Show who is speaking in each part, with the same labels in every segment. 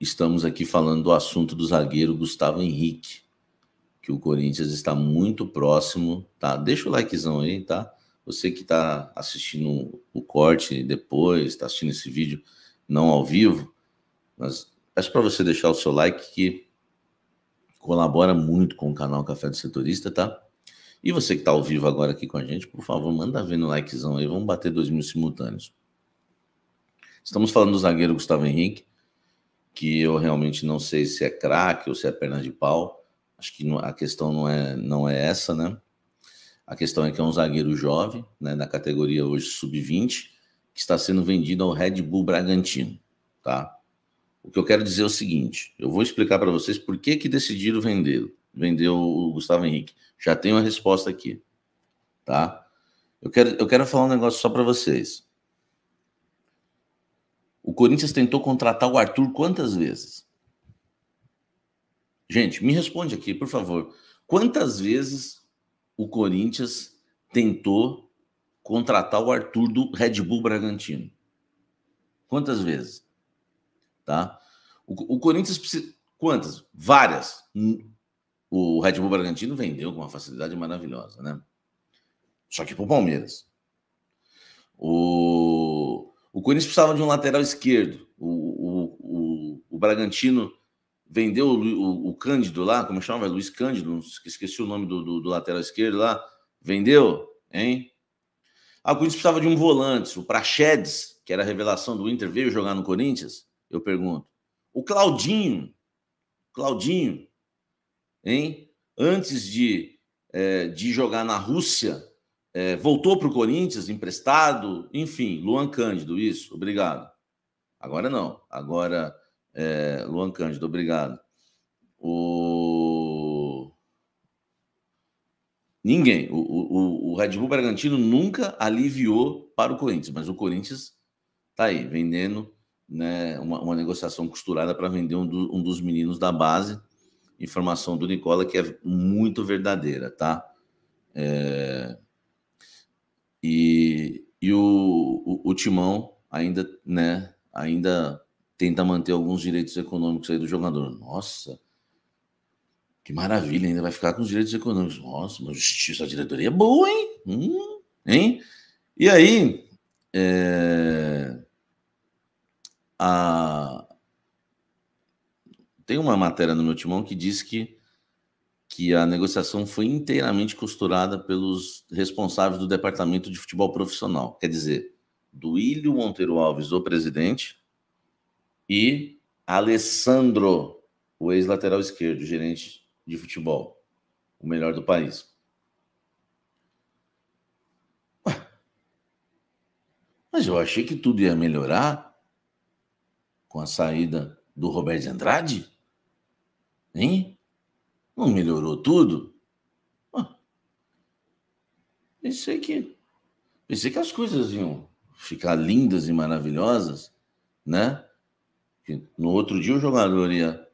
Speaker 1: estamos aqui falando do assunto do zagueiro Gustavo Henrique, que o Corinthians está muito próximo, tá? Deixa o likezão aí, tá? Você que está assistindo o corte depois, está assistindo esse vídeo não ao vivo, mas peço para você deixar o seu like que colabora muito com o canal Café do Setorista, tá? E você que está ao vivo agora aqui com a gente, por favor, manda ver no likezão aí, vamos bater dois mil simultâneos. Estamos falando do zagueiro Gustavo Henrique, que eu realmente não sei se é craque ou se é perna de pau. Acho que a questão não é, não é essa, né? A questão é que é um zagueiro jovem, né, na categoria hoje sub-20, que está sendo vendido ao Red Bull Bragantino, tá? O que eu quero dizer é o seguinte, eu vou explicar para vocês por que que decidiram vender, vender o Gustavo Henrique. Já tenho a resposta aqui, tá? Eu quero, eu quero falar um negócio só para vocês. O Corinthians tentou contratar o Arthur quantas vezes? Gente, me responde aqui, por favor. Quantas vezes o Corinthians tentou contratar o Arthur do Red Bull Bragantino? Quantas vezes? Tá? O, o Corinthians precisa. Quantas? Várias. O Red Bull Bragantino vendeu com uma facilidade maravilhosa, né? Só que pro Palmeiras. O o Corinthians precisava de um lateral esquerdo. O, o, o, o Bragantino vendeu o, o, Cândido lá, como é chama? Luiz Cândido, esqueci o nome do, do, do lateral esquerdo lá. Vendeu, hein? Ah, o Corinthians precisava de um volante. O Praxedes, que era a revelação do Inter, veio jogar no Corinthians? Eu pergunto. O Claudinho, Claudinho, hein? Antes de, é, de jogar na Rússia, é, voltou para o Corinthians, emprestado, enfim, Luan Cândido, isso, obrigado. Agora não, agora é, Luan Cândido, obrigado. O... Ninguém, o, o, o Red Bull Bragantino nunca aliviou para o Corinthians, mas o Corinthians está aí, vendendo né, uma, uma negociação costurada para vender um, do, um dos meninos da base, informação do Nicola que é muito verdadeira, tá? É... E, e o, o, o Timão ainda, né, ainda tenta manter alguns direitos econômicos aí do jogador. Nossa, que maravilha, ainda vai ficar com os direitos econômicos. Nossa, mas justiça a diretoria é boa, hein? Hum, hein? E aí, é... a... tem uma matéria no meu timão que diz que que a negociação foi inteiramente costurada pelos responsáveis do departamento de futebol profissional, quer dizer, do Ilho Monteiro Alves, o presidente, e Alessandro, o ex-lateral esquerdo, gerente de futebol, o melhor do país. Ué, mas eu achei que tudo ia melhorar com a saída do Roberto Andrade, hein? Não melhorou tudo? Ah, pensei que pensei que as coisas iam ficar lindas e maravilhosas, né? Que no outro dia o jogador ia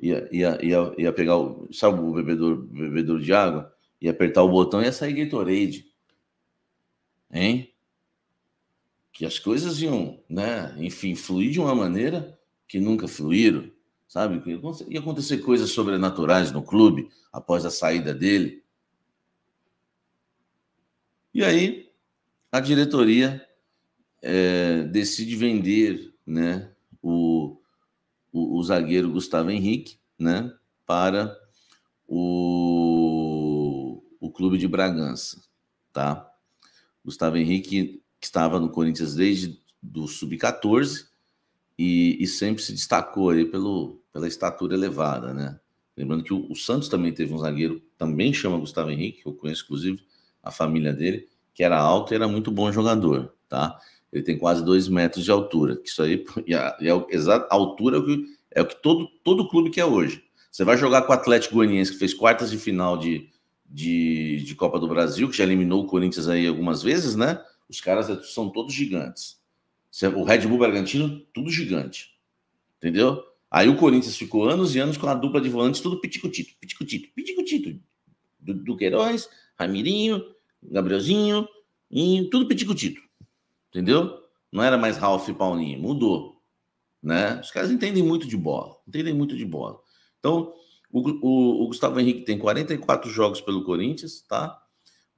Speaker 1: ia, ia, ia, ia pegar o, sabe, o bebedor, bebedor de água, ia apertar o botão e ia sair Gatorade. Hein? Que as coisas iam, né? Enfim, fluir de uma maneira que nunca fluíram sabe? Ia acontecer coisas sobrenaturais no clube após a saída dele. E aí a diretoria é, decide vender né, o, o, o, zagueiro Gustavo Henrique né, para o, o clube de Bragança. Tá? Gustavo Henrique, que estava no Corinthians desde do sub-14, e, e sempre se destacou aí pelo, pela estatura elevada, né? Lembrando que o, o, Santos também teve um zagueiro, também chama Gustavo Henrique, eu conheço inclusive a família dele, que era alto e era muito bom jogador, tá? Ele tem quase dois metros de altura, isso aí, e a, e é a, a altura é o que, é o que todo, todo clube quer hoje. Você vai jogar com o Atlético Goianiense, que fez quartas de final de, de, de Copa do Brasil, que já eliminou o Corinthians aí algumas vezes, né? Os caras são todos gigantes. O Red Bull Bragantino, tudo gigante. Entendeu? Aí o Corinthians ficou anos e anos com a dupla de volantes, tudo piticutito, piticutito, piticutito. Du Duqueiroz, Ramirinho, Gabrielzinho, e tudo piticutito. Entendeu? Não era mais Ralf e Paulinho, mudou. Né? Os caras entendem muito de bola, entendem muito de bola. Então, o, o, o Gustavo Henrique tem 44 jogos pelo Corinthians, tá?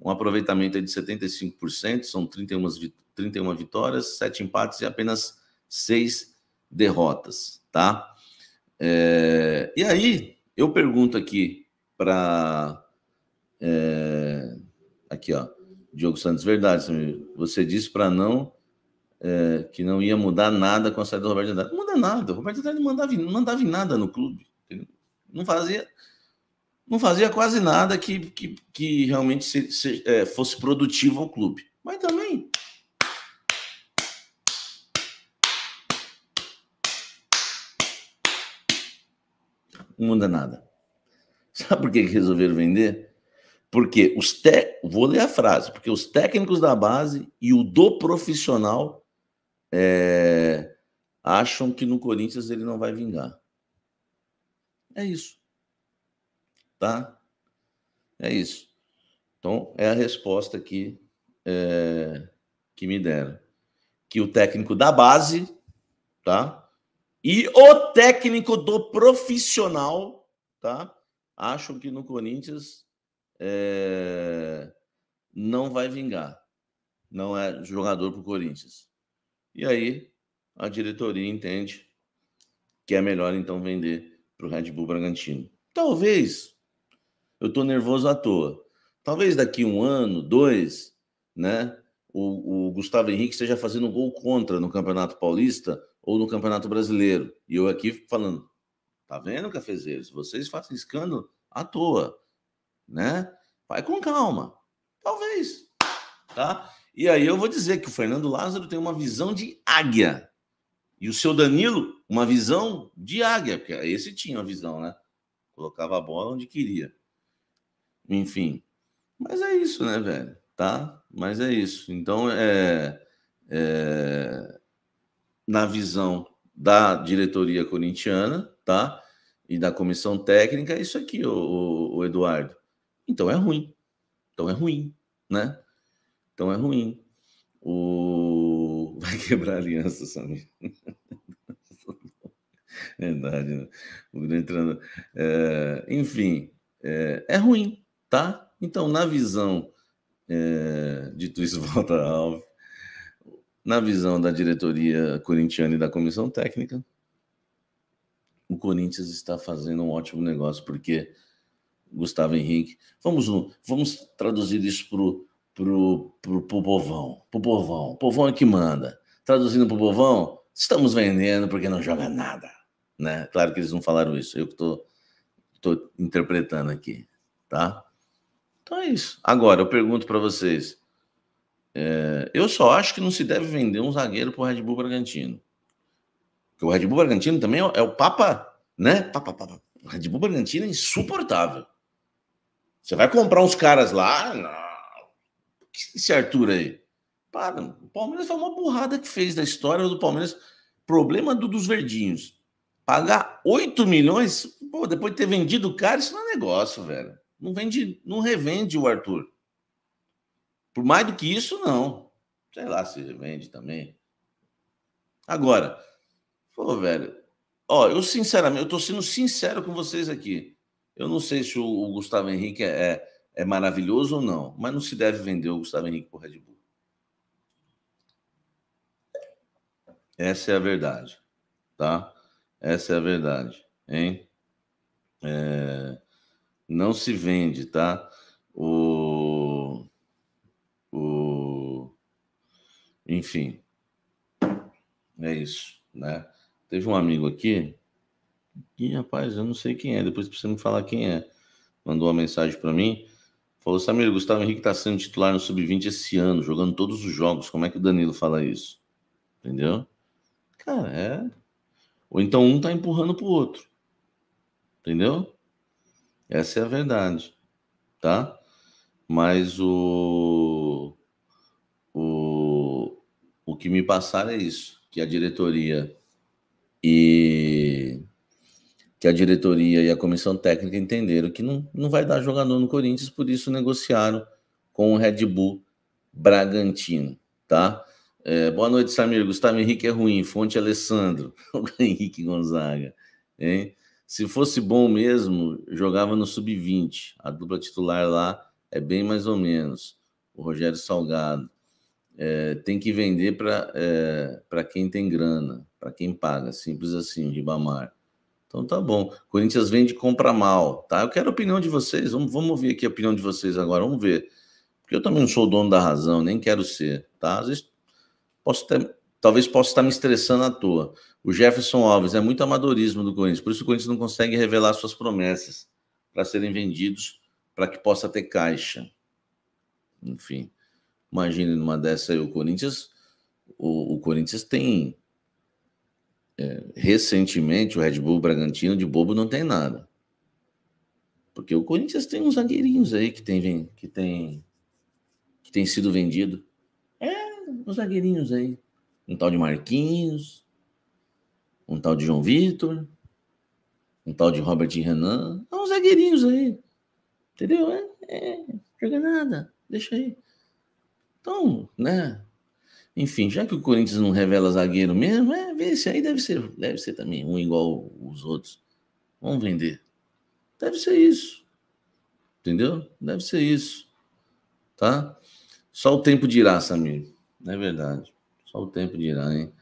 Speaker 1: Um aproveitamento de 75%, são 31, 31 vitórias, 7 empates e apenas 6 derrotas, tá? É, e aí, eu pergunto aqui para. É, aqui, ó. Diogo Santos, verdade, você disse para não. É, que não ia mudar nada com a saída do Roberto Andrade. Não muda nada. O Roberto Andrade não mandava, não mandava em nada no clube. Não fazia, não fazia quase nada que, que, que realmente se, se, é, fosse produtivo ao clube. Mas também não muda nada. Sabe por que resolveram vender? Porque os te... vou ler a frase, porque os técnicos da base e o do profissional é... acham que no Corinthians ele não vai vingar. É isso. Tá? É isso. Então, é a resposta que, é... que me deram. Que o técnico da base, tá? E o técnico do profissional, tá? Acho que no Corinthians é... não vai vingar. Não é jogador para o Corinthians. E aí a diretoria entende que é melhor então vender para o Red Bull Bragantino. Talvez eu estou nervoso à toa. Talvez daqui um ano, dois, né? O, o Gustavo Henrique esteja fazendo gol contra no Campeonato Paulista ou no Campeonato Brasileiro. E eu aqui falando, tá vendo, cafezeiros? Vocês fazem escândalo à toa, né? Vai com calma. Talvez, tá? E aí eu vou dizer que o Fernando Lázaro tem uma visão de águia. E o seu Danilo, uma visão de águia, porque esse tinha uma visão, né? Colocava a bola onde queria. Enfim. Mas é isso, né, velho? Tá? Mas é isso. Então, é... é na visão da diretoria corintiana, tá? E da comissão técnica, isso aqui, o, o Eduardo. Então é ruim. Então é ruim, né? Então é ruim. O... Vai quebrar a aliança, Samir. Verdade, né? O grande treinador. É, enfim, é, é, ruim, tá? Então, na visão é, de Tuis Volta Alves, na visão da diretoria corintiana e da comissão técnica, o Corinthians está fazendo um ótimo negócio, porque Gustavo Henrique. Vamos, vamos traduzir isso pro, pro, pro, pro povão. Pro povão. O povão é que manda. Traduzindo pro povão, estamos vendendo porque não joga nada. Né? Claro que eles não falaram isso, eu que tô, tô interpretando aqui, tá? Então é isso. Agora, eu pergunto para vocês, é, eu só acho que não se deve vender um zagueiro para o Red Bull Bragantino. Porque o Red Bull Bragantino também é o é papa, né? Papa, papa. O Red Bull Bragantino é insuportável. Você vai comprar uns caras lá. Não. Esse Arthur aí. Para. O Palmeiras foi uma burrada que fez da história do Palmeiras. Problema do, dos verdinhos. Pagar 8 milhões, pô, depois de ter vendido o cara, isso não é negócio, velho. Não vende, não revende o Arthur. Por mais do que isso, não. Sei lá se vende também. Agora, pô, velho, ó, eu sinceramente, eu tô sendo sincero com vocês aqui. Eu não sei se o, Gustavo Henrique é, é, é, maravilhoso ou não, mas não se deve vender o Gustavo Henrique por Red Bull. Essa é a verdade, tá? Essa é a verdade, hein? É... Não se vende, tá? O Enfim, é isso, né? Teve um amigo aqui, e rapaz, eu não sei quem é, depois precisa me falar quem é. Mandou uma mensagem para mim, falou: Samir, Gustavo Henrique está sendo titular no Sub-20 esse ano, jogando todos os jogos. Como é que o Danilo fala isso? Entendeu? Cara, é. Ou então um tá empurrando pro outro. Entendeu? Essa é a verdade, tá? Mas o que me passaram é isso, que a diretoria e que a diretoria e a comissão técnica entenderam que não, não vai dar jogador no Corinthians, por isso negociaram com o Red Bull Bragantino, tá? É, boa noite, Samir. Gustavo Henrique é ruim. Fonte Alessandro. Henrique Gonzaga. Hein? Se fosse bom mesmo, jogava no sub-20. A dupla titular lá é bem mais ou menos. O Rogério Salgado é, tem que vender para é, pra quem tem grana, para quem paga, simples assim, Ribamar. Então tá bom. Corinthians vende e compra mal, tá? Eu quero a opinião de vocês. Vamos, vamos ouvir aqui a opinião de vocês agora, vamos ver. Porque eu também não sou dono da razão, nem quero ser, tá? Às vezes posso ter, talvez possa estar me estressando à toa. O Jefferson Alves é muito amadorismo do Corinthians, por isso o Corinthians não consegue revelar suas promessas para serem vendidos para que possa ter caixa. Enfim. Imagine numa dessa aí, o Corinthians. O, o Corinthians tem. É, recentemente, o Red Bull Bragantino de bobo não tem nada. Porque o Corinthians tem uns zagueirinhos aí que tem, que tem, que tem sido vendido. É, uns zagueirinhos aí. Um tal de Marquinhos, um tal de João Vitor, um tal de Robert Renan. É uns zagueirinhos aí. Entendeu? É, é, joga nada. Deixa aí. Então, né? Enfim, já que o Corinthians não revela zagueiro mesmo, é, vê se aí deve ser, deve ser também um igual os outros. Vamos vender. Deve ser isso. Entendeu? Deve ser isso. Tá? Só o tempo dirá, Samir. É verdade. Só o tempo dirá, hein?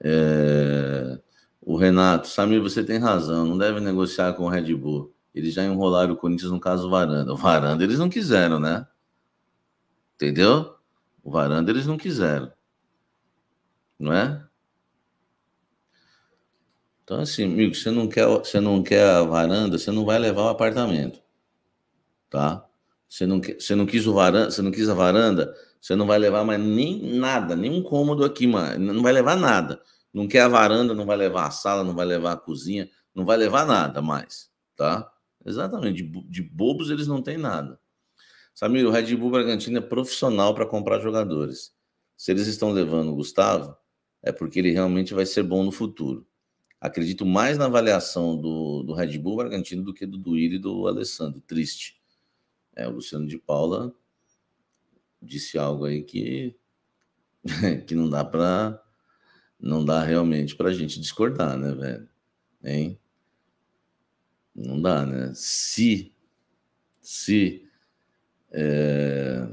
Speaker 1: É... O Renato, Samir, você tem razão. Não deve negociar com o Red Bull. Eles já enrolaram o Corinthians no caso Varanda. O Varanda eles não quiseram, né? Entendeu? O Varanda eles não quiseram. Não é? Então, assim, amigo, você não quer, você não quer a varanda, você não vai levar o apartamento. Tá? Você não, você não quis o varanda, você não quis a varanda, você não vai levar mais nem nada, nenhum cômodo aqui, mano. Não vai levar nada. Não quer a varanda, não vai levar a sala, não vai levar a cozinha, não vai levar nada mais, tá? Exatamente, de, de bobos eles não têm nada. Samir, o Red Bull Bragantino é profissional para comprar jogadores. Se eles estão levando o Gustavo, é porque ele realmente vai ser bom no futuro. Acredito mais na avaliação do, do Red Bull Bragantino do que do Duílio e do Alessandro. Triste. É, o Luciano de Paula disse algo aí que, que não dá para não dá realmente para a gente discordar, né, velho? Hein? Não dá, né? Se se é...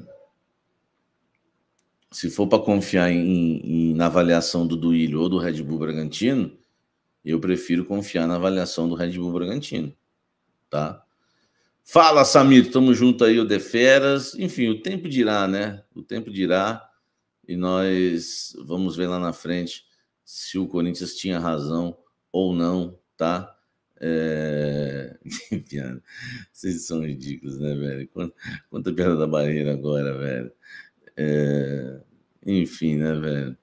Speaker 1: Se for para confiar em, em, na avaliação do Duílio ou do Red Bull Bragantino, eu prefiro confiar na avaliação do Red Bull Bragantino, tá? Fala, Samir, tamo junto aí, o De Feras. Enfim, o tempo dirá, né? O tempo dirá e nós vamos ver lá na frente se o Corinthians tinha razão ou não, tá? É... Que piada. Vocês são ridículos, né, velho? Quanta, quanta piada da barreira agora, velho. É... Enfim, né, velho?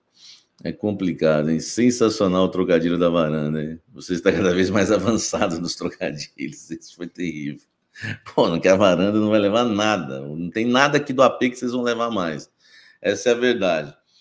Speaker 1: É complicado, hein? Sensacional o trocadilho da varanda, hein? Você está cada vez mais avançado nos trocadilhos. Isso foi terrível. Pô, não que a varanda não vai levar nada. Não tem nada aqui do AP que vocês vão levar mais. Essa é a verdade.